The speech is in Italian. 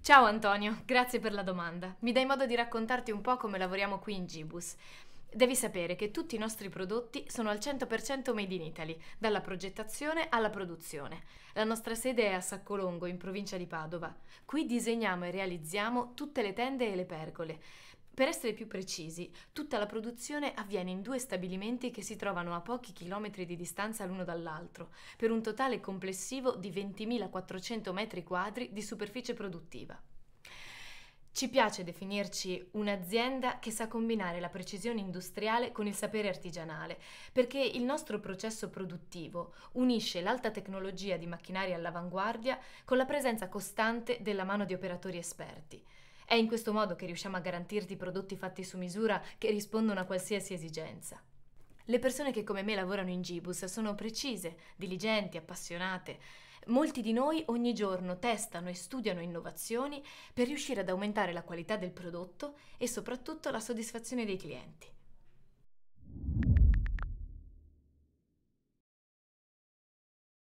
Ciao Antonio, grazie per la domanda. Mi dai modo di raccontarti un po' come lavoriamo qui in Gibus. Devi sapere che tutti i nostri prodotti sono al 100% made in Italy, dalla progettazione alla produzione. La nostra sede è a Saccolongo, in provincia di Padova. Qui disegniamo e realizziamo tutte le tende e le pergole. Per essere più precisi, tutta la produzione avviene in due stabilimenti che si trovano a pochi chilometri di distanza l'uno dall'altro, per un totale complessivo di 20.400 metri quadri di superficie produttiva. Ci piace definirci un'azienda che sa combinare la precisione industriale con il sapere artigianale, perché il nostro processo produttivo unisce l'alta tecnologia di macchinari all'avanguardia con la presenza costante della mano di operatori esperti. È in questo modo che riusciamo a garantirti prodotti fatti su misura che rispondono a qualsiasi esigenza. Le persone che come me lavorano in Gibus sono precise, diligenti, appassionate. Molti di noi ogni giorno testano e studiano innovazioni per riuscire ad aumentare la qualità del prodotto e soprattutto la soddisfazione dei clienti.